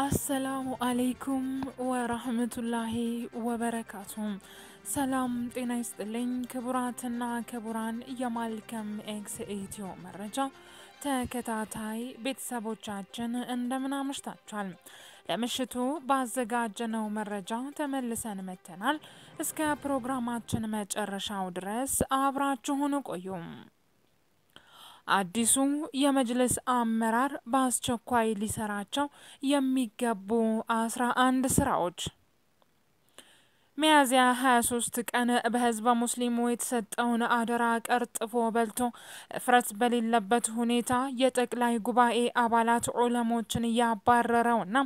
አሰላሙ አለይኩም ወራህመቱላሂ ወበረካቱ። ሰላም ጤና ይስጥልኝ ክቡራትና ክቡራን የማልከም ኤክስ ኢትዮ መረጃ ተከታታይ ቤተሰቦቻችን እንደምን አመሽታችኋል ለምሽቱ ባዘጋጀነው መረጃ ተመልሰን መተናል። እስከ ፕሮግራማችን መጨረሻው ድረስ አብራችሁን ቆዩ። አዲሱ የመጅልስ አመራር በአስቸኳይ ሊሰራቸው የሚገቡ አስራ አንድ ስራዎች ሚያዝያ 23 ቀን በህዝበ ሙስሊሙ የተሰጠውን አደራ ቀርጥፎ በልቶ እፍረት በሌለበት ሁኔታ የጠቅላይ ጉባኤ አባላት ዑለሞችን እያባረረውና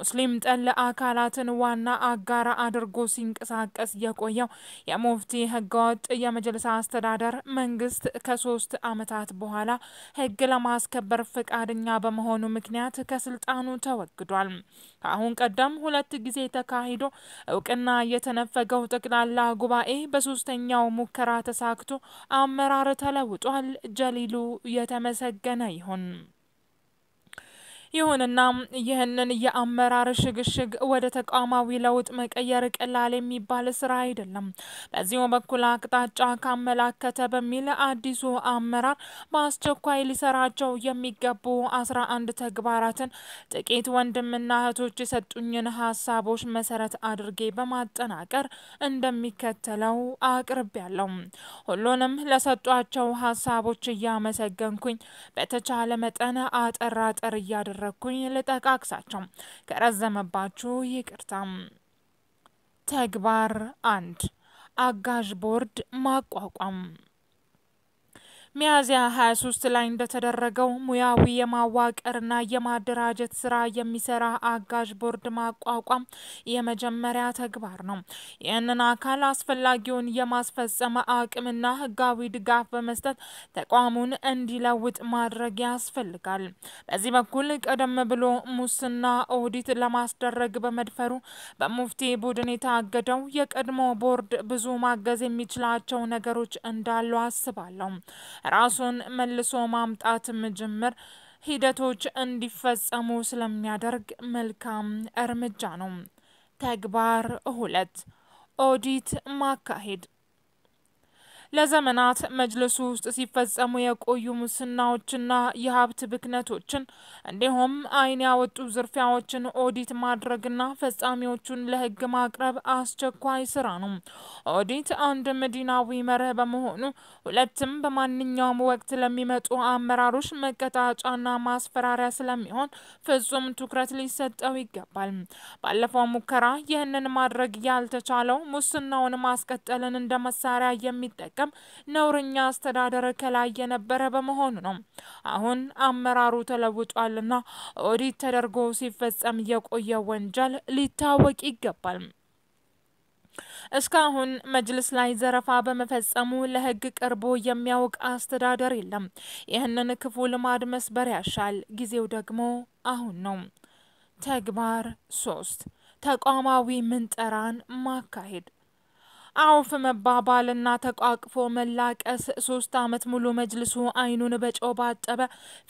ሙስሊም ጠል አካላትን ዋና አጋር አድርጎ ሲንቀሳቀስ የቆየው የሙፍቲ ህገወጥ የመጀልስ አስተዳደር መንግስት ከሶስት አመታት በኋላ ህግ ለማስከበር ፈቃደኛ በመሆኑ ምክንያት ከስልጣኑ ተወግዷል። ከአሁን ቀደም ሁለት ጊዜ ተካሂዶ እውቅና የተነፈገው ጠቅላላ ጉባኤ በሶስተኛው ሙከራ ተሳክቶ አመራር ተለውጧል። ጀሊሉ የተመሰገነ ይሁን። ይሁንና ይህንን የአመራር ሽግሽግ ወደ ተቋማዊ ለውጥ መቀየር ቀላል የሚባል ስራ አይደለም። በዚሁ በኩል አቅጣጫ ካመላከተ በሚል አዲሱ አመራር በአስቸኳይ ሊሰራቸው የሚገቡ አስራ አንድ ተግባራትን ጥቂት ወንድምና እህቶች የሰጡኝን ሀሳቦች መሰረት አድርጌ በማጠናቀር እንደሚከተለው አቅርብ ያለው ሁሉንም ለሰጧቸው ሀሳቦች እያመሰገንኩኝ በተቻለ መጠን አጠራጠር እያደረ እንዳደረግኩኝ ልጠቃቅሳቸው ከረዘመባችሁ ይቅርታ። ተግባር አንድ አጋዥ ቦርድ ማቋቋም ሚያዝያ 23 ላይ እንደተደረገው ሙያዊ የማዋቀርና የማደራጀት ስራ የሚሰራ አጋዥ ቦርድ ማቋቋም የመጀመሪያ ተግባር ነው። ይህንን አካል አስፈላጊውን የማስፈጸመ አቅምና ህጋዊ ድጋፍ በመስጠት ተቋሙን እንዲለውጥ ማድረግ ያስፈልጋል። በዚህ በኩል ቀደም ብሎ ሙስና ኦዲት ለማስደረግ በመድፈሩ በሙፍቲ ቡድን የታገደው የቀድሞ ቦርድ ብዙ ማገዝ የሚችላቸው ነገሮች እንዳሉ አስባለሁ። ራሱን መልሶ ማምጣት ጅምር ሂደቶች እንዲፈጸሙ ስለሚያደርግ መልካም እርምጃ ነው። ተግባር ሁለት ኦዲት ማካሄድ ለዘመናት መጅልሱ ውስጥ ሲፈጸሙ የቆዩ ሙስናዎችና የሀብት ብክነቶችን እንዲሁም ዓይን ያወጡ ዝርፊያዎችን ኦዲት ማድረግና ፈጻሚዎቹን ለሕግ ማቅረብ አስቸኳይ ስራ ነው። ኦዲት አንድ መዲናዊ መርህ በመሆኑ ሁለትም በማንኛውም ወቅት ለሚመጡ አመራሮች መቀጣጫና ማስፈራሪያ ስለሚሆን ፍጹም ትኩረት ሊሰጠው ይገባል። ባለፈው ሙከራ ይህንን ማድረግ ያልተቻለው ሙስናውን ማስቀጠልን እንደ መሳሪያ የሚጠቀም ሲጠቀም ነውረኛ አስተዳደር ከላይ የነበረ በመሆኑ ነው። አሁን አመራሩ ተለውጧልና ኦዲት ተደርጎ ሲፈጸም የቆየ ወንጀል ሊታወቅ ይገባል። እስካሁን መጅልስ ላይ ዘረፋ በመፈጸሙ ለሕግ ቀርቦ የሚያውቅ አስተዳደር የለም። ይህንን ክፉ ልማድ መስበር ያሻል። ጊዜው ደግሞ አሁን ነው። ተግባር ሶስት ተቋማዊ ምንጠራን ማካሄድ አውፍ መባባልና ተቋቅፎ መላቀስ ሶስት አመት ሙሉ መጅልሱ አይኑን በጨው ባጨበ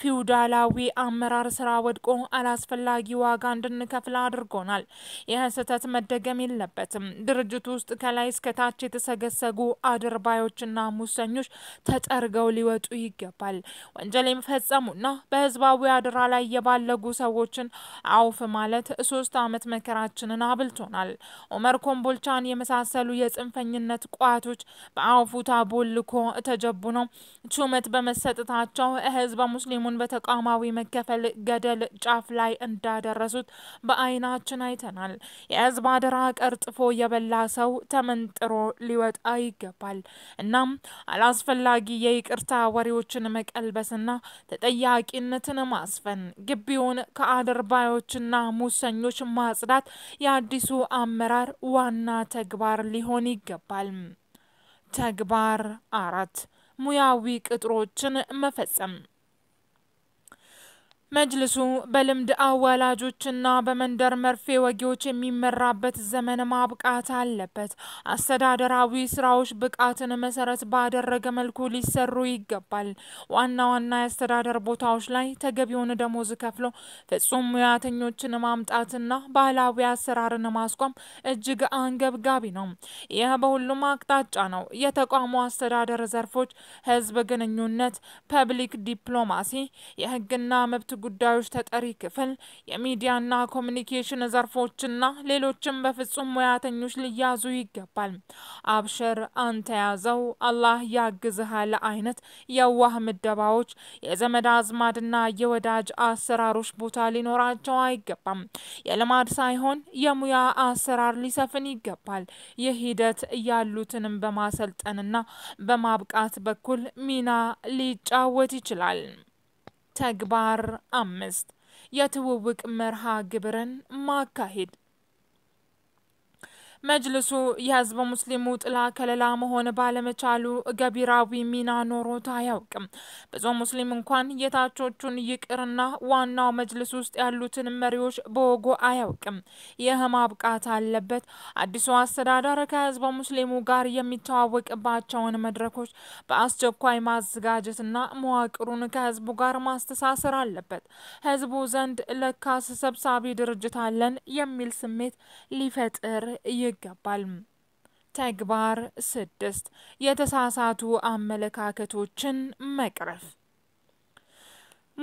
ፊውዳላዊ አመራር ስራ ወድቆ አላስፈላጊ ዋጋ እንድንከፍል አድርጎናል። ይህ ስህተት መደገም የለበትም። ድርጅቱ ውስጥ ከላይ እስከታች የተሰገሰጉ አድርባዮችና ሙሰኞች ተጠርገው ሊወጡ ይገባል። ወንጀል የሚፈጸሙና በህዝባዊ አድራ ላይ የባለጉ ሰዎችን አውፍ ማለት ሶስት አመት መከራችንን አብልቶናል። ኦመር ኮምቦልቻን የመሳሰሉ የጽንፍ የጽንፈኝነት ቋቶች በአውፉታ ቦልኮ ተጀቡ ነው። ቹመት በመሰጠታቸው ህዝበ ሙስሊሙን በተቋማዊ መከፈል ገደል ጫፍ ላይ እንዳደረሱት በአይናችን አይተናል። የህዝብ አደራ ቀርጥፎ የበላ ሰው ተመንጥሮ ሊወጣ ይገባል። እናም አላስፈላጊ የይቅርታ ወሬዎችን መቀልበስና ተጠያቂነትን ማስፈን ግቢውን ከአደርባዮችና ሙሰኞች ማጽዳት የአዲሱ አመራር ዋና ተግባር ሊሆን ይገባል ተግባር አራት ሙያዊ ቅጥሮችን መፈጸም መጅልሱ በልምድ አዋላጆችና በመንደር መርፌ ወጊዎች የሚመራበት ዘመን ማብቃት አለበት። አስተዳደራዊ ስራዎች ብቃትን መሰረት ባደረገ መልኩ ሊሰሩ ይገባል። ዋና ዋና የአስተዳደር ቦታዎች ላይ ተገቢውን ደሞዝ ከፍሎ ፍጹም ሙያተኞችን ማምጣትና ባህላዊ አሰራርን ማስቆም እጅግ አንገብጋቢ ነው። ይህ በሁሉም አቅጣጫ ነው። የተቋሙ አስተዳደር ዘርፎች ህዝብ ግንኙነት፣ ፐብሊክ ዲፕሎማሲ፣ የህግና መብት ጉዳዮች ተጠሪ ክፍል የሚዲያና ኮሚኒኬሽን ዘርፎችና ሌሎችም በፍጹም ሙያተኞች ሊያዙ ይገባል። አብሽር አንተ ያዘው አላህ ያግዝሃል አይነት የዋህ ምደባዎች የዘመድ አዝማድና የወዳጅ አሰራሮች ቦታ ሊኖራቸው አይገባም። የልማድ ሳይሆን የሙያ አሰራር ሊሰፍን ይገባል። ይህ ሂደት ያሉትንም በማሰልጠንና በማብቃት በኩል ሚና ሊጫወት ይችላል። ተግባር አምስት የትውውቅ መርሃ ግብርን ማካሄድ መጅልሱ የህዝብ ሙስሊሙ ጥላ ከለላ መሆን ባለመቻሉ ገቢራዊ ሚና ኖሮት አያውቅም። ብዙ ሙስሊም እንኳን የታቾቹን ይቅርና ዋናው መጅልስ ውስጥ ያሉትን መሪዎች በወጎ አያውቅም። ይህ ማብቃት አለበት። አዲሱ አስተዳደር ከህዝብ ሙስሊሙ ጋር የሚተዋወቅባቸውን መድረኮች በአስቸኳይ ማዘጋጀትና መዋቅሩን ከህዝቡ ጋር ማስተሳሰር አለበት። ህዝቡ ዘንድ ለካስ ሰብሳቢ ድርጅት አለን የሚል ስሜት ሊፈጥር ይ ይገባል። ተግባር ስድስት የተሳሳቱ አመለካከቶችን መቅረፍ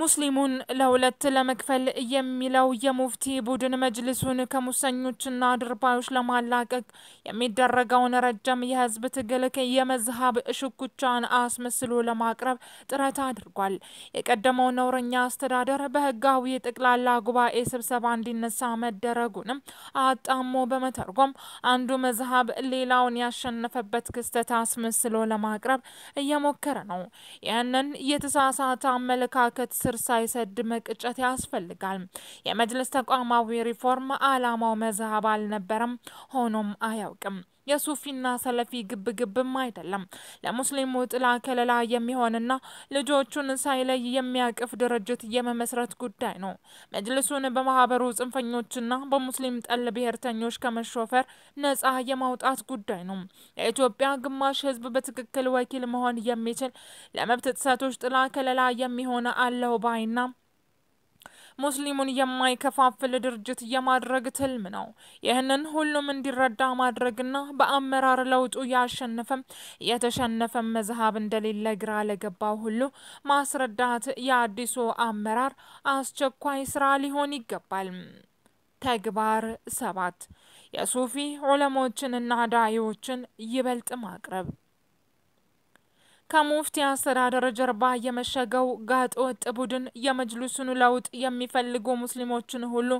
ሙስሊሙን ለሁለት ለመክፈል የሚለው የሙፍቲ ቡድን መጅልሱን ከሙሰኞችና ድርባዮች ለማላቀቅ የሚደረገውን ረጅም የህዝብ ትግል የመዝሀብ ሽኩቻን አስመስሎ ለማቅረብ ጥረት አድርጓል። የቀደመው ነውረኛ አስተዳደር በህጋዊ ጠቅላላ ጉባኤ ስብሰባ እንዲነሳ መደረጉንም አጣሞ በመተርጎም አንዱ መዝሀብ ሌላውን ያሸነፈበት ክስተት አስመስሎ ለማቅረብ እየሞከረ ነው። ይህንን የተሳሳተ አመለካከት ስር ሳይሰድ መቅጨት ያስፈልጋል። የመጅልስ ተቋማዊ ሪፎርም አላማው መዝሀብ አልነበረም፣ ሆኖም አያውቅም። የሱፊና ሰለፊ ግብግብም አይደለም። ለሙስሊሙ ጥላ ከለላ የሚሆንና ልጆቹን ሳይለይ የሚያቅፍ ድርጅት የመመስረት ጉዳይ ነው። መጅልሱን በማህበሩ ጽንፈኞችና በሙስሊም ጠል ብሔርተኞች ከመሾፈር ነጻ የማውጣት ጉዳይ ነው። የኢትዮጵያ ግማሽ ህዝብ በትክክል ወኪል መሆን የሚችል ለመብት ጥሰቶች ጥላ ከለላ የሚሆነ አለው ባይና ሙስሊሙን የማይከፋፍል ድርጅት የማድረግ ትልም ነው። ይህንን ሁሉም እንዲረዳ ማድረግና በአመራር ለውጡ ያሸነፈም የተሸነፈም መዝሀብ እንደሌለ ግራ ለገባው ሁሉ ማስረዳት የአዲሱ አመራር አስቸኳይ ስራ ሊሆን ይገባል። ተግባር ሰባት የሱፊ ዑለሞችንና ዳዎችን ይበልጥ ማቅረብ ከሙፍቲ አስተዳደር ጀርባ የመሸገው ጋጠወጥ ቡድን የመጅልሱን ለውጥ የሚፈልጉ ሙስሊሞችን ሁሉ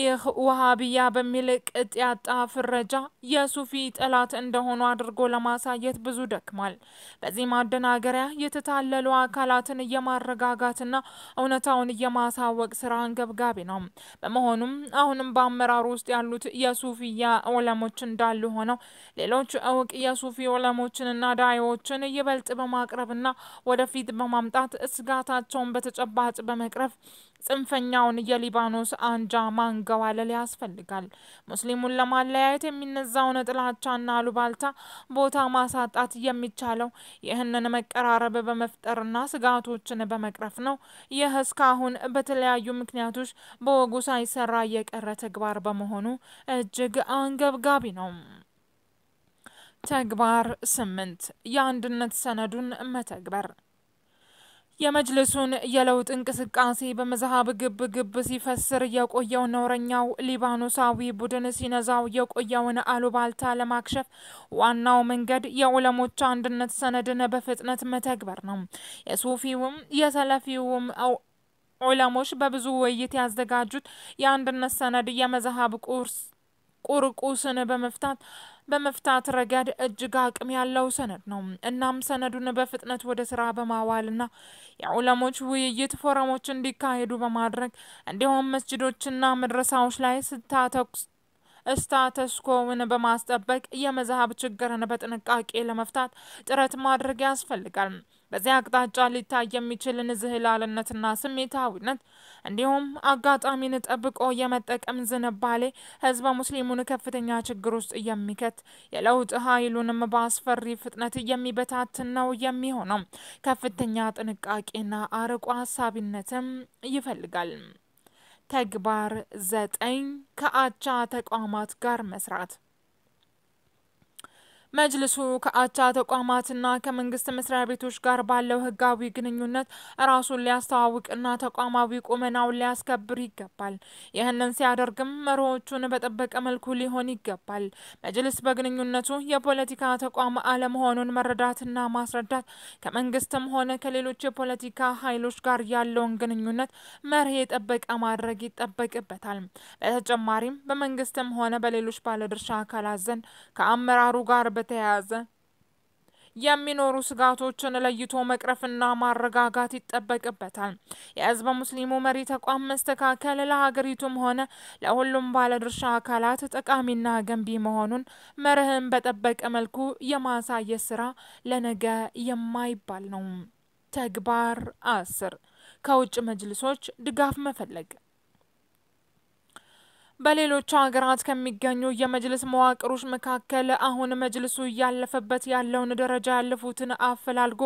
ይህ ውሃብያ በሚል ቅጥ ያጣ ፍረጃ የሱፊ ጠላት እንደሆኑ አድርጎ ለማሳየት ብዙ ደክሟል። በዚህ ማደናገሪያ የተታለሉ አካላትን እየማረጋጋትና እውነታውን እየማሳወቅ ስራ አንገብጋቢ ነው። በመሆኑም አሁንም በአመራሩ ውስጥ ያሉት የሱፊያ ዑለሞች እንዳሉ ሆነው ሌሎች እውቅ የሱፊ ዑለሞችንና ዳይዎችን ይበልጥ በማቅረብና ወደፊት በማምጣት ስጋታቸውን በተጨባጭ በመቅረፍ ጽንፈኛውን የሊባኖስ አንጃ ማንግ መንገባለል ያስፈልጋል። ሙስሊሙን ለማለያየት የሚነዛውን ጥላቻና አሉባልታ ቦታ ማሳጣት የሚቻለው ይህንን መቀራረብ በመፍጠርና ስጋቶችን በመቅረፍ ነው። ይህ እስካሁን በተለያዩ ምክንያቶች በወጉ ሳይሰራ የቀረ ተግባር በመሆኑ እጅግ አንገብጋቢ ነው። ተግባር ስምንት የአንድነት ሰነዱን መተግበር የመጅልሱን የለውጥ እንቅስቃሴ በመዛሀብ ግብ ግብ ሲፈስር የቆየው ነውረኛው ሊባኖሳዊ ቡድን ሲነዛው የቆየውን አሉባልታ ለማክሸፍ ዋናው መንገድ የዑለሞች አንድነት ሰነድን በፍጥነት መተግበር ነው። የሱፊውም የሰለፊውም ዑለሞች በብዙ ውይይት ያዘጋጁት የአንድነት ሰነድ የመዛሀብ ቁርቁስን በመፍታት በመፍታት ረገድ እጅግ አቅም ያለው ሰነድ ነው። እናም ሰነዱን በፍጥነት ወደ ስራ በማዋልና የዑለሞች ውይይት ፎረሞች እንዲካሄዱ በማድረግ እንዲሁም መስጅዶችና መድረሳዎች ላይ ስታተኩስ ስታተስኮውን በማስጠበቅ የመዝሀብ ችግርን በጥንቃቄ ለመፍታት ጥረት ማድረግ ያስፈልጋል። በዚህ አቅጣጫ ሊታይ የሚችልን ዝህላልነትና ስሜታዊነት እንዲሁም አጋጣሚን ጠብቆ የመጠቀም ዝንባሌ ህዝበ ሙስሊሙን ከፍተኛ ችግር ውስጥ የሚከት የለውጥ ኃይሉንም በአስፈሪ ፍጥነት የሚበታትን ነው የሚሆነው። ከፍተኛ ጥንቃቄና አርቆ ሀሳቢነትም ይፈልጋል። ተግባር ዘጠኝ ከአቻ ተቋማት ጋር መስራት መጅልሱ ከአቻ ተቋማትና ከመንግስት መስሪያ ቤቶች ጋር ባለው ህጋዊ ግንኙነት ራሱን ሊያስተዋውቅና ተቋማዊ ቁመናውን ሊያስከብር ይገባል። ይህንን ሲያደርግም መርሆቹን በጠበቀ መልኩ ሊሆን ይገባል። መጅልስ በግንኙነቱ የፖለቲካ ተቋም አለመሆኑን መረዳትና ማስረዳት፣ ከመንግስትም ሆነ ከሌሎች የፖለቲካ ኃይሎች ጋር ያለውን ግንኙነት መርህ የጠበቀ ማድረግ ይጠበቅበታል። በተጨማሪም በመንግስትም ሆነ በሌሎች ባለድርሻ አካላት ዘንድ ከአመራሩ ጋር በተያያዘ የሚኖሩ ስጋቶችን ለይቶ መቅረፍና ማረጋጋት ይጠበቅበታል። የህዝበ ሙስሊሙ መሪ ተቋም መስተካከል ለሀገሪቱም ሆነ ለሁሉም ባለድርሻ አካላት ጠቃሚና ገንቢ መሆኑን መርህን በጠበቀ መልኩ የማሳየት ስራ ለነገ የማይባል ነው። ተግባር አስር ከውጭ መጅልሶች ድጋፍ መፈለግ በሌሎች ሀገራት ከሚገኙ የመጅልስ መዋቅሮች መካከል አሁን መጅልሱ እያለፈበት ያለውን ደረጃ ያለፉትን አፈላልጎ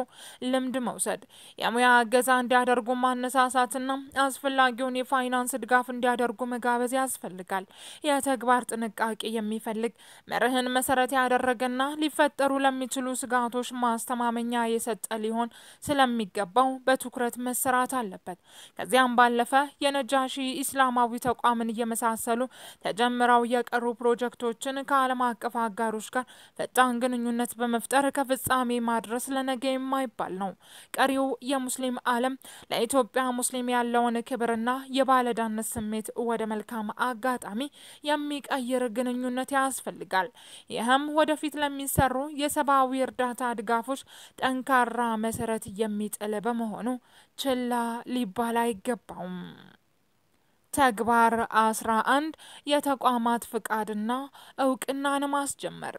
ልምድ መውሰድ፣ የሙያ እገዛ እንዲያደርጉ ማነሳሳትና አስፈላጊውን የፋይናንስ ድጋፍ እንዲያደርጉ መጋበዝ ያስፈልጋል። የተግባር ጥንቃቄ የሚፈልግ መርህን መሰረት ያደረገና ሊፈጠሩ ለሚችሉ ስጋቶች ማስተማመኛ የሰጠ ሊሆን ስለሚገባው በትኩረት መሰራት አለበት። ከዚያም ባለፈ የነጃሺ ኢስላማዊ ተቋምን እየመሳሰሉ ተጀምረው የቀሩ ፕሮጀክቶችን ከዓለም አቀፍ አጋሮች ጋር ፈጣን ግንኙነት በመፍጠር ከፍጻሜ ማድረስ ለነገ የማይባል ነው። ቀሪው የሙስሊም ዓለም ለኢትዮጵያ ሙስሊም ያለውን ክብርና የባለዳነት ስሜት ወደ መልካም አጋጣሚ የሚቀይር ግንኙነት ያስፈልጋል። ይህም ወደፊት ለሚሰሩ የሰብአዊ እርዳታ ድጋፎች ጠንካራ መሰረት የሚጥል በመሆኑ ችላ ሊባል አይገባውም። ተግባር 11 የተቋማት ፍቃድና እውቅናን ማስጀመር።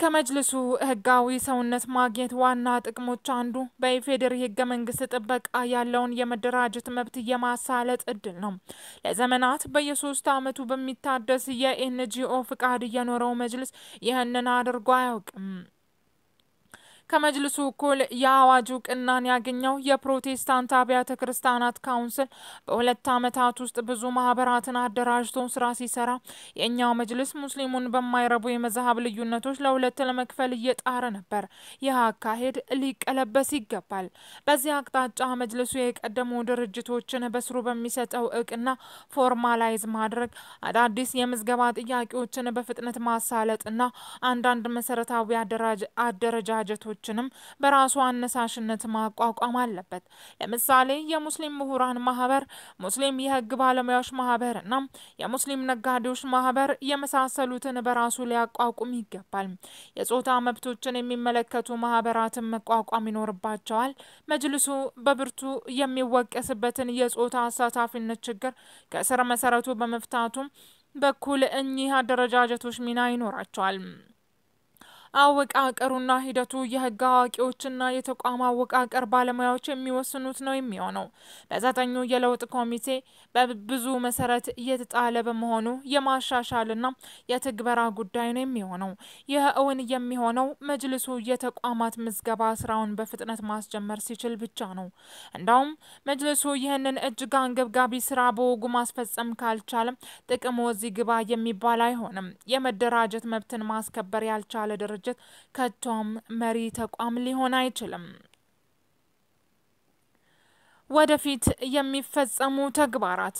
ከመጅልሱ ህጋዊ ሰውነት ማግኘት ዋና ጥቅሞች አንዱ በኢፌዴሪ ህገ መንግስት ጥበቃ ያለውን የመደራጀት መብት የማሳለጥ እድል ነው። ለዘመናት በየሶስት አመቱ በሚታደስ የኤንጂኦ ፍቃድ እየኖረው መጅልስ ይህንን አድርጎ አያውቅም። ከመጅልሱ እኩል የአዋጅ እውቅናን ያገኘው የፕሮቴስታንት አብያተ ክርስቲያናት ካውንስል በሁለት ዓመታት ውስጥ ብዙ ማህበራትን አደራጅቶ ስራ ሲሰራ የእኛው መጅልስ ሙስሊሙን በማይረቡ የመዝሀብ ልዩነቶች ለሁለት ለመክፈል እየጣረ ነበር። ይህ አካሄድ ሊቀለበስ ይገባል። በዚህ አቅጣጫ መጅልሱ የቀደሙ ድርጅቶችን በስሩ በሚሰጠው እቅና ፎርማላይዝ ማድረግ፣ አዳዲስ የምዝገባ ጥያቄዎችን በፍጥነት ማሳለጥና አንዳንድ መሰረታዊ አደረጃጀቶች ድርጅቶችንም በራሱ አነሳሽነት ማቋቋም አለበት። ለምሳሌ የሙስሊም ምሁራን ማህበር፣ ሙስሊም የህግ ባለሙያዎች ማህበር እና የሙስሊም ነጋዴዎች ማህበር የመሳሰሉትን በራሱ ሊያቋቁም ይገባል። የጾታ መብቶችን የሚመለከቱ ማህበራትን መቋቋም ይኖርባቸዋል። መጅልሱ በብርቱ የሚወቀስበትን የጾታ አሳታፊነት ችግር ከስር መሰረቱ በመፍታቱም በኩል እኚህ አደረጃጀቶች ሚና ይኖራቸዋል። አወቃቀሩና ሂደቱ የህግ አዋቂዎችና የተቋም አወቃቀር ባለሙያዎች የሚወስኑት ነው የሚሆነው። በዘጠኙ የለውጥ ኮሚቴ በብዙ መሰረት እየተጣለ በመሆኑ የማሻሻልና የትግበራ ጉዳይ ነው የሚሆነው። ይህ እውን የሚሆነው መጅልሱ የተቋማት ምዝገባ ስራውን በፍጥነት ማስጀመር ሲችል ብቻ ነው። እንዳውም መጅልሱ ይህንን እጅግ አንገብጋቢ ስራ በወጉ ማስፈጸም ካልቻለም ጥቅሙ እዚህ ግባ የሚባል አይሆንም። የመደራጀት መብትን ማስከበር ያልቻለ ደረጃ ድርጅት ከቶም መሪ ተቋም ሊሆን አይችልም። ወደፊት የሚፈጸሙ ተግባራት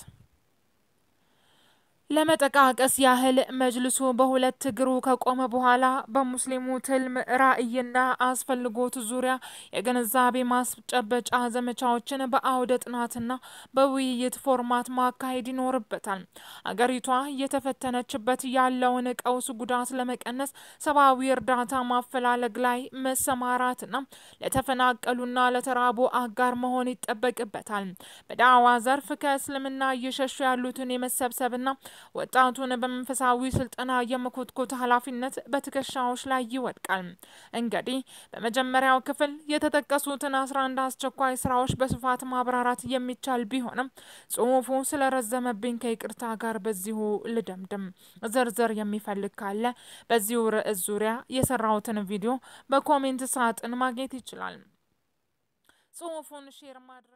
ለመጠቃቀስ ያህል መጅልሱ በሁለት እግሩ ከቆመ በኋላ በሙስሊሙ ትልም ራዕይና አስፈልጎት ዙሪያ የግንዛቤ ማስጨበጫ ዘመቻዎችን በአውደ ጥናትና በውይይት ፎርማት ማካሄድ ይኖርበታል። አገሪቷ እየተፈተነችበት ያለውን ቀውስ ጉዳት ለመቀነስ ሰብአዊ እርዳታ ማፈላለግ ላይ መሰማራትና ለተፈናቀሉና ለተራቡ አጋር መሆን ይጠበቅበታል። በዳዋ ዘርፍ ከእስልምና እየሸሹ ያሉትን የመሰብሰብና ወጣቱን በመንፈሳዊ ስልጠና የመኮትኮት ኃላፊነት በትከሻዎች ላይ ይወድቃል። እንግዲህ በመጀመሪያው ክፍል የተጠቀሱትን አስራ አንድ አስቸኳይ ስራዎች በስፋት ማብራራት የሚቻል ቢሆንም ጽሁፉ ስለረዘመብኝ ከይቅርታ ጋር በዚሁ ልደምድም። ዝርዝር የሚፈልግ ካለ በዚሁ ርዕስ ዙሪያ የሰራሁትን ቪዲዮ በኮሜንት ሳጥን ማግኘት ይችላል። ጽሁፉን ሼር ማድረግ